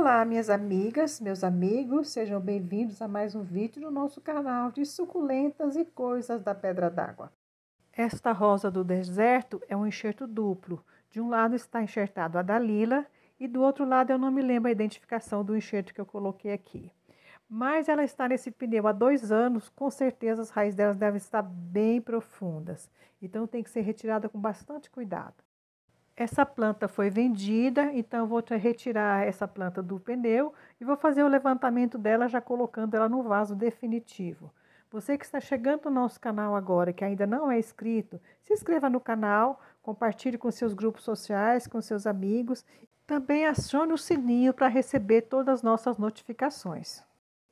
Olá, minhas amigas, meus amigos, sejam bem-vindos a mais um vídeo no nosso canal de suculentas e coisas da pedra d'água. Esta rosa do deserto é um enxerto duplo. De um lado está enxertado a Dalila e do outro lado eu não me lembro a identificação do enxerto que eu coloquei aqui. Mas ela está nesse pneu há dois anos, com certeza as raízes delas devem estar bem profundas. Então tem que ser retirada com bastante cuidado essa planta foi vendida, então vou retirar essa planta do pneu e vou fazer o levantamento dela já colocando ela no vaso definitivo. Você que está chegando no nosso canal agora, que ainda não é inscrito, se inscreva no canal, compartilhe com seus grupos sociais, com seus amigos. Também acione o sininho para receber todas as nossas notificações.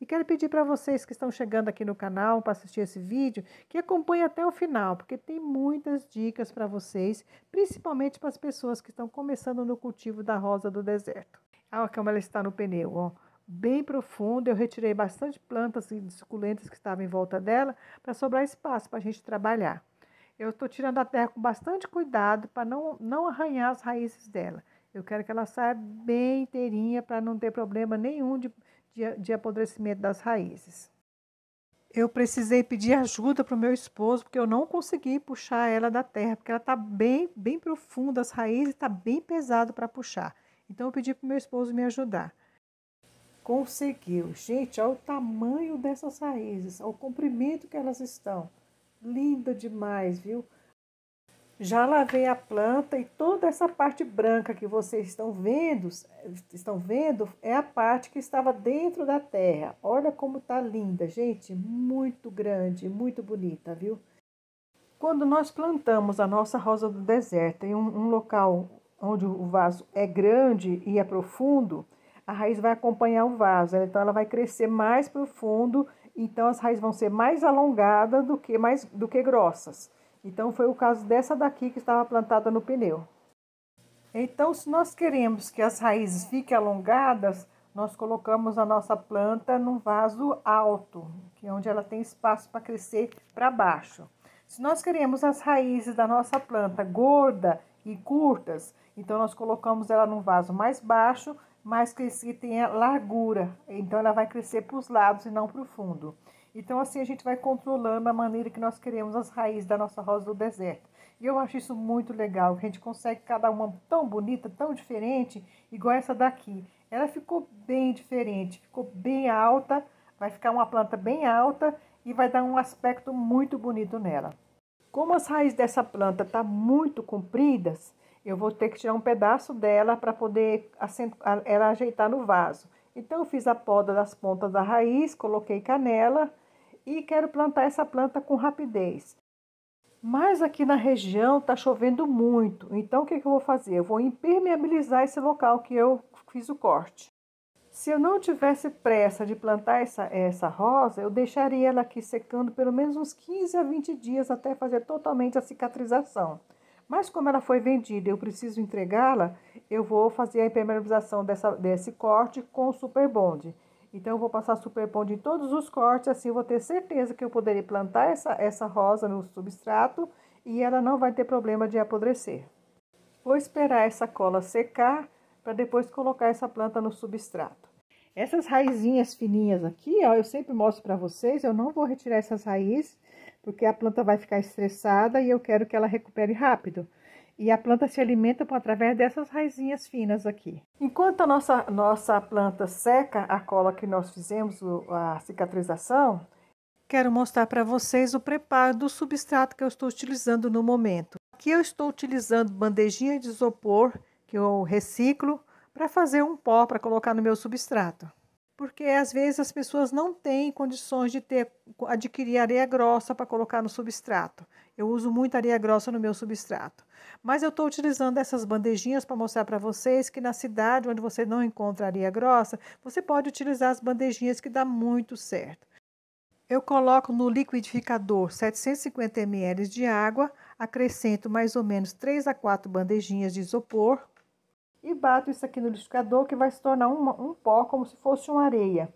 E quero pedir para vocês que estão chegando aqui no canal para assistir esse vídeo, que acompanhem até o final, porque tem muitas dicas para vocês, principalmente para as pessoas que estão começando no cultivo da rosa do deserto. Olha ah, como ela está no pneu, ó. Bem profunda, eu retirei bastante plantas e suculentas que estavam em volta dela para sobrar espaço para a gente trabalhar. Eu estou tirando a terra com bastante cuidado para não, não arranhar as raízes dela. Eu quero que ela saia bem inteirinha para não ter problema nenhum de de, de apodrecimento das raízes. Eu precisei pedir ajuda para o meu esposo, porque eu não consegui puxar ela da terra, porque ela está bem, bem profunda, as raízes está bem pesado para puxar. Então eu pedi para o meu esposo me ajudar. Conseguiu. Gente, olha o tamanho dessas raízes, olha o comprimento que elas estão. Linda demais, viu? Já lavei a planta e toda essa parte branca que vocês estão vendo, estão vendo é a parte que estava dentro da terra. Olha como tá linda, gente, muito grande, muito bonita, viu? Quando nós plantamos a nossa rosa do deserto em um, um local onde o vaso é grande e é profundo, a raiz vai acompanhar o vaso, né? então ela vai crescer mais profundo, então as raízes vão ser mais alongadas do que mais do que grossas. Então foi o caso dessa daqui que estava plantada no pneu. Então, se nós queremos que as raízes fiquem alongadas, nós colocamos a nossa planta num vaso alto, que é onde ela tem espaço para crescer para baixo. Se nós queremos as raízes da nossa planta gorda e curtas, então nós colocamos ela num vaso mais baixo, mas que tenha largura. Então ela vai crescer para os lados e não para o fundo. Então, assim, a gente vai controlando a maneira que nós queremos as raízes da nossa rosa do deserto. E eu acho isso muito legal, que a gente consegue cada uma tão bonita, tão diferente, igual essa daqui. Ela ficou bem diferente, ficou bem alta, vai ficar uma planta bem alta e vai dar um aspecto muito bonito nela. Como as raízes dessa planta estão tá muito compridas, eu vou ter que tirar um pedaço dela para poder ela ajeitar no vaso. Então, eu fiz a poda das pontas da raiz, coloquei canela e quero plantar essa planta com rapidez. Mas aqui na região está chovendo muito, então o que, que eu vou fazer? Eu vou impermeabilizar esse local que eu fiz o corte. Se eu não tivesse pressa de plantar essa, essa rosa, eu deixaria ela aqui secando pelo menos uns 15 a 20 dias até fazer totalmente a cicatrização. Mas como ela foi vendida, eu preciso entregá-la, eu vou fazer a impermeabilização dessa, desse corte com super bond. Então eu vou passar super bond em todos os cortes, assim eu vou ter certeza que eu poderei plantar essa, essa rosa no substrato e ela não vai ter problema de apodrecer. Vou esperar essa cola secar para depois colocar essa planta no substrato. Essas raizinhas fininhas aqui, ó, eu sempre mostro para vocês, eu não vou retirar essas raízes, porque a planta vai ficar estressada e eu quero que ela recupere rápido. E a planta se alimenta por através dessas raizinhas finas aqui. Enquanto a nossa, nossa planta seca, a cola que nós fizemos, a cicatrização, quero mostrar para vocês o preparo do substrato que eu estou utilizando no momento. Aqui eu estou utilizando bandejinha de isopor, que eu reciclo, para fazer um pó para colocar no meu substrato porque às vezes as pessoas não têm condições de ter adquirir areia grossa para colocar no substrato. Eu uso muita areia grossa no meu substrato. Mas eu estou utilizando essas bandejinhas para mostrar para vocês que na cidade onde você não encontra areia grossa, você pode utilizar as bandejinhas que dá muito certo. Eu coloco no liquidificador 750 ml de água, acrescento mais ou menos 3 a 4 bandejinhas de isopor, e bato isso aqui no liquidificador que vai se tornar um um pó como se fosse uma areia.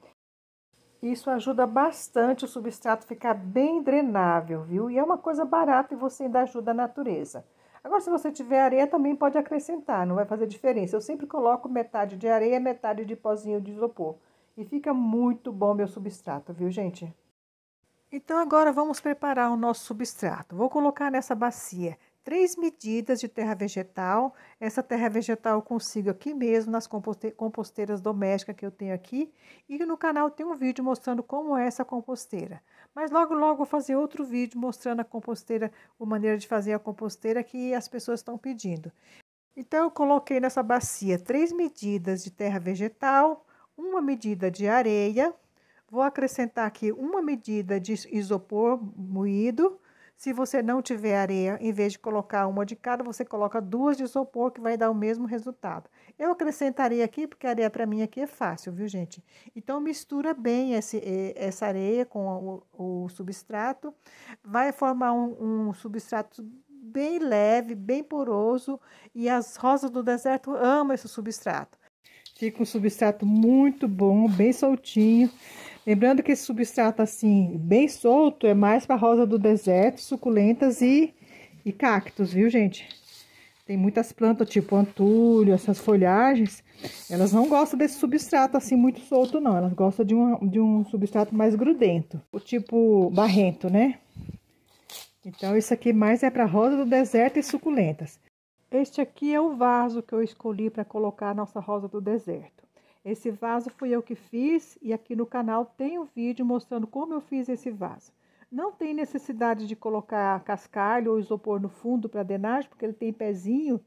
Isso ajuda bastante o substrato ficar bem drenável, viu? E é uma coisa barata e você ainda ajuda a natureza. Agora, se você tiver areia, também pode acrescentar, não vai fazer diferença. Eu sempre coloco metade de areia, metade de pozinho de isopor. E fica muito bom meu substrato, viu, gente? Então, agora vamos preparar o nosso substrato. Vou colocar nessa bacia três medidas de terra vegetal. Essa terra vegetal eu consigo aqui mesmo, nas composteiras domésticas que eu tenho aqui. E no canal tem um vídeo mostrando como é essa composteira. Mas logo, logo vou fazer outro vídeo mostrando a composteira, a maneira de fazer a composteira que as pessoas estão pedindo. Então, eu coloquei nessa bacia três medidas de terra vegetal, uma medida de areia, vou acrescentar aqui uma medida de isopor moído, se você não tiver areia, em vez de colocar uma de cada, você coloca duas de isopor, que vai dar o mesmo resultado. Eu acrescentaria aqui, porque a areia para mim aqui é fácil, viu, gente? Então, mistura bem esse, essa areia com o, o substrato. Vai formar um, um substrato bem leve, bem poroso. E as rosas do deserto amam esse substrato. Fica um substrato muito bom, bem soltinho. Lembrando que esse substrato assim, bem solto, é mais para rosa do deserto, suculentas e, e cactos, viu, gente? Tem muitas plantas, tipo antúlio, essas folhagens, elas não gostam desse substrato assim muito solto, não. Elas gostam de, de um substrato mais grudento, o tipo barrento, né? Então, isso aqui mais é para rosa do deserto e suculentas. Este aqui é o vaso que eu escolhi para colocar a nossa rosa do deserto. Esse vaso fui eu que fiz e aqui no canal tem o um vídeo mostrando como eu fiz esse vaso. Não tem necessidade de colocar cascalho ou isopor no fundo para drenagem, porque ele tem pezinho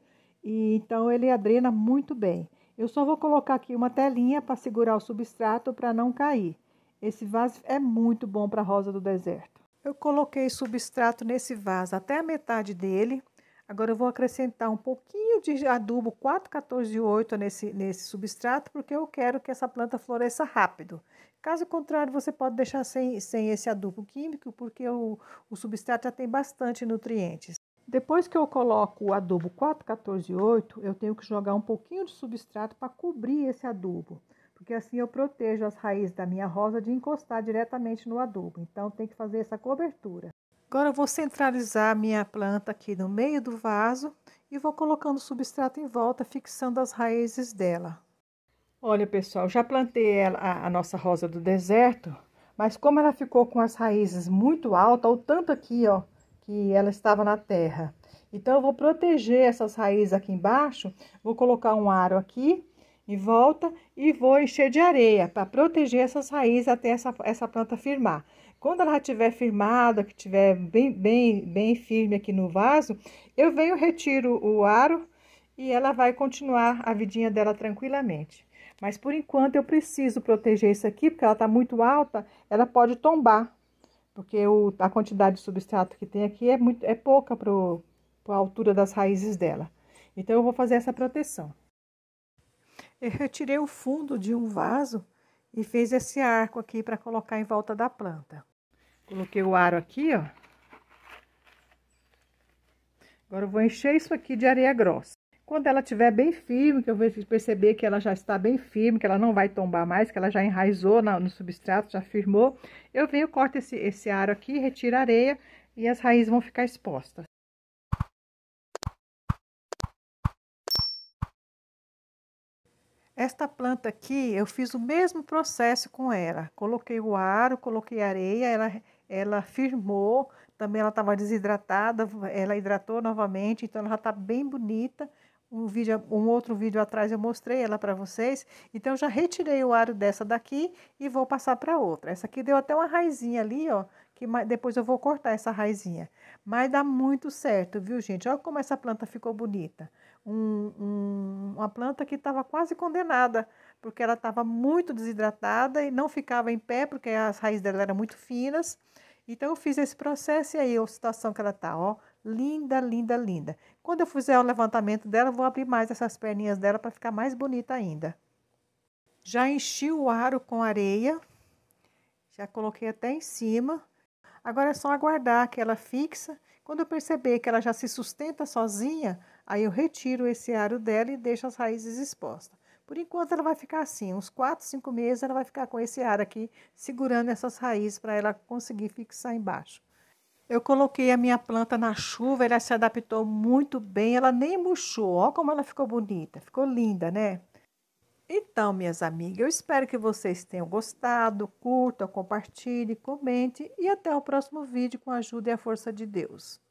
e então ele adrena muito bem. Eu só vou colocar aqui uma telinha para segurar o substrato para não cair. Esse vaso é muito bom para rosa do deserto. Eu coloquei substrato nesse vaso até a metade dele Agora eu vou acrescentar um pouquinho de adubo 4,14,8 nesse, nesse substrato, porque eu quero que essa planta floresça rápido. Caso contrário, você pode deixar sem, sem esse adubo químico, porque o, o substrato já tem bastante nutrientes. Depois que eu coloco o adubo 4,14,8, eu tenho que jogar um pouquinho de substrato para cobrir esse adubo, porque assim eu protejo as raízes da minha rosa de encostar diretamente no adubo. Então tem que fazer essa cobertura. Agora vou centralizar a minha planta aqui no meio do vaso e vou colocando substrato em volta, fixando as raízes dela. Olha, pessoal, já plantei ela, a, a nossa rosa do deserto, mas como ela ficou com as raízes muito altas, o tanto aqui, ó, que ela estava na terra. Então, eu vou proteger essas raízes aqui embaixo, vou colocar um aro aqui em volta e vou encher de areia para proteger essas raízes até essa, essa planta firmar. Quando ela estiver firmada, que estiver bem, bem, bem firme aqui no vaso, eu venho, retiro o aro e ela vai continuar a vidinha dela tranquilamente. Mas por enquanto eu preciso proteger isso aqui, porque ela está muito alta, ela pode tombar, porque o, a quantidade de substrato que tem aqui é, muito, é pouca para a altura das raízes dela. Então eu vou fazer essa proteção. Eu retirei o fundo de um vaso e fiz esse arco aqui para colocar em volta da planta. Coloquei o aro aqui, ó. Agora eu vou encher isso aqui de areia grossa. Quando ela estiver bem firme, que eu vou perceber que ela já está bem firme, que ela não vai tombar mais, que ela já enraizou no substrato, já firmou, eu venho, corto esse, esse aro aqui, retiro a areia e as raízes vão ficar expostas. Esta planta aqui, eu fiz o mesmo processo com ela. Coloquei o aro, coloquei areia, ela, ela firmou, também ela estava desidratada, ela hidratou novamente, então ela já está bem bonita um, vídeo, um outro vídeo atrás eu mostrei ela para vocês. Então, eu já retirei o aro dessa daqui e vou passar para outra. Essa aqui deu até uma raizinha ali, ó, que depois eu vou cortar essa raizinha. Mas dá muito certo, viu, gente? Olha como essa planta ficou bonita. Um, um, uma planta que estava quase condenada, porque ela estava muito desidratada e não ficava em pé, porque as raízes dela eram muito finas. Então, eu fiz esse processo e aí a situação que ela está, ó, linda, linda, linda. Quando eu fizer o levantamento dela, vou abrir mais essas perninhas dela para ficar mais bonita ainda. Já enchi o aro com areia, já coloquei até em cima. Agora é só aguardar que ela fixa. Quando eu perceber que ela já se sustenta sozinha, aí eu retiro esse aro dela e deixo as raízes expostas. Por enquanto ela vai ficar assim, uns 4, 5 meses ela vai ficar com esse ar aqui, segurando essas raízes para ela conseguir fixar embaixo. Eu coloquei a minha planta na chuva, ela se adaptou muito bem, ela nem murchou. Olha como ela ficou bonita, ficou linda, né? Então, minhas amigas, eu espero que vocês tenham gostado. Curtam, compartilhem, comente e até o próximo vídeo com a ajuda e a força de Deus.